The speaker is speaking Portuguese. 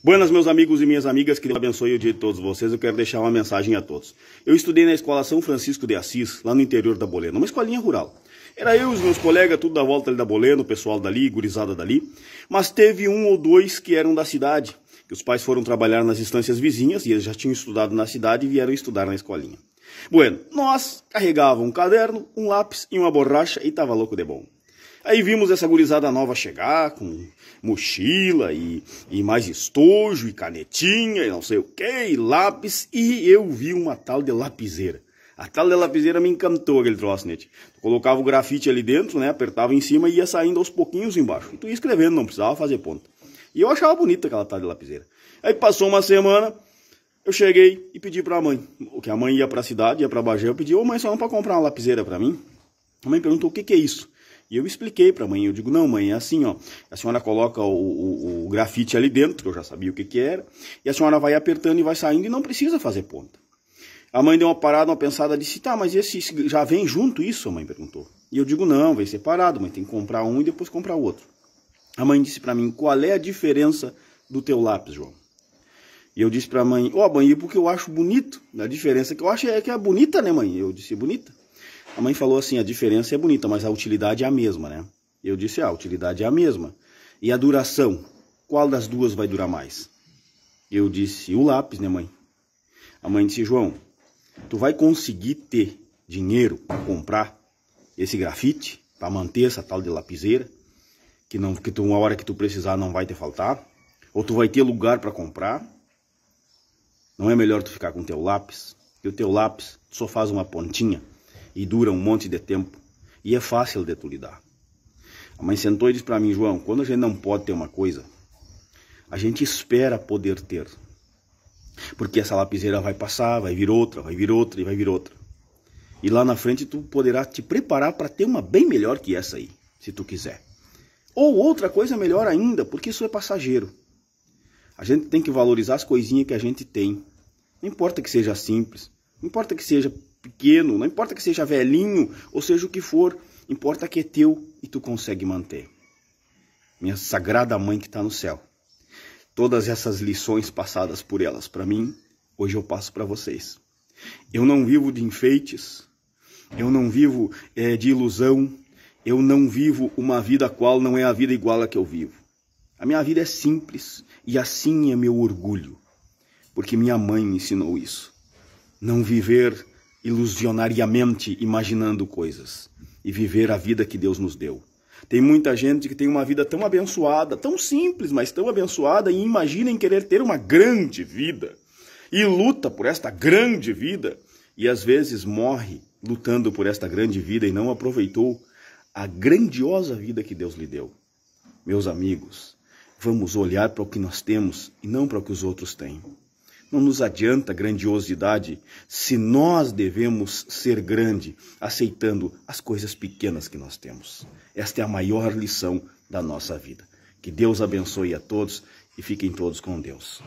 Buenas, meus amigos e minhas amigas, que Deus abençoe o dia de todos vocês. Eu quero deixar uma mensagem a todos. Eu estudei na escola São Francisco de Assis, lá no interior da Bolena, uma escolinha rural. Era eu e os meus colegas, tudo da volta ali da Bolena, o pessoal dali, gurizada dali. Mas teve um ou dois que eram da cidade, que os pais foram trabalhar nas instâncias vizinhas e eles já tinham estudado na cidade e vieram estudar na escolinha. Bueno, nós carregávamos um caderno, um lápis e uma borracha e tava louco de bom. Aí vimos essa gurizada nova chegar com mochila e, e mais estojo e canetinha e não sei o que, e lápis, e eu vi uma tal de lapiseira. A tal de lapiseira me encantou aquele troço, colocava o grafite ali dentro, né? Apertava em cima e ia saindo aos pouquinhos embaixo. E tu ia escrevendo, não precisava fazer ponta. E eu achava bonita aquela tal de lapiseira. Aí passou uma semana, eu cheguei e pedi pra mãe. Que a mãe ia pra cidade, ia pra Bagé, eu pedi, ô mãe, só não pra comprar uma lapiseira pra mim? A mãe perguntou, o que que é isso? E eu expliquei para a mãe, eu digo, não mãe, é assim, ó, a senhora coloca o, o, o grafite ali dentro, que eu já sabia o que que era, e a senhora vai apertando e vai saindo e não precisa fazer ponta. A mãe deu uma parada, uma pensada, disse, tá, mas esse já vem junto isso? A mãe perguntou. E eu digo, não, vem separado, mãe, tem que comprar um e depois comprar outro. A mãe disse para mim, qual é a diferença do teu lápis, João? E eu disse para a mãe, ó, oh, mãe, porque eu acho bonito. A diferença que eu acho é que é bonita, né, mãe? Eu disse, bonita. A mãe falou assim: a diferença é bonita, mas a utilidade é a mesma, né? Eu disse: ah, a utilidade é a mesma. E a duração? Qual das duas vai durar mais? Eu disse: o lápis, né, mãe? A mãe disse: João, tu vai conseguir ter dinheiro para comprar esse grafite, para manter essa tal de lapiseira, que não que tu, uma hora que tu precisar não vai te faltar? Ou tu vai ter lugar para comprar? Não é melhor tu ficar com teu lápis? Que o teu lápis só faz uma pontinha e dura um monte de tempo e é fácil de tu lidar. A mãe sentou e disse para mim, João, quando a gente não pode ter uma coisa, a gente espera poder ter. Porque essa lapiseira vai passar, vai vir outra, vai vir outra e vai vir outra. E lá na frente tu poderá te preparar para ter uma bem melhor que essa aí, se tu quiser. Ou outra coisa melhor ainda, porque isso é passageiro. A gente tem que valorizar as coisinhas que a gente tem. Não importa que seja simples, não importa que seja pequeno, não importa que seja velhinho, ou seja o que for, importa que é teu e tu consegue manter. Minha sagrada mãe que está no céu, todas essas lições passadas por elas para mim, hoje eu passo para vocês. Eu não vivo de enfeites, eu não vivo é, de ilusão, eu não vivo uma vida a qual não é a vida igual a que eu vivo. A minha vida é simples e assim é meu orgulho, porque minha mãe me ensinou isso. Não viver ilusionariamente imaginando coisas e viver a vida que Deus nos deu. Tem muita gente que tem uma vida tão abençoada, tão simples, mas tão abençoada, e imagina em querer ter uma grande vida. E luta por esta grande vida. E às vezes morre lutando por esta grande vida e não aproveitou a grandiosa vida que Deus lhe deu. Meus amigos, vamos olhar para o que nós temos e não para o que os outros têm. Não nos adianta grandiosidade se nós devemos ser grande, aceitando as coisas pequenas que nós temos. Esta é a maior lição da nossa vida. Que Deus abençoe a todos e fiquem todos com Deus.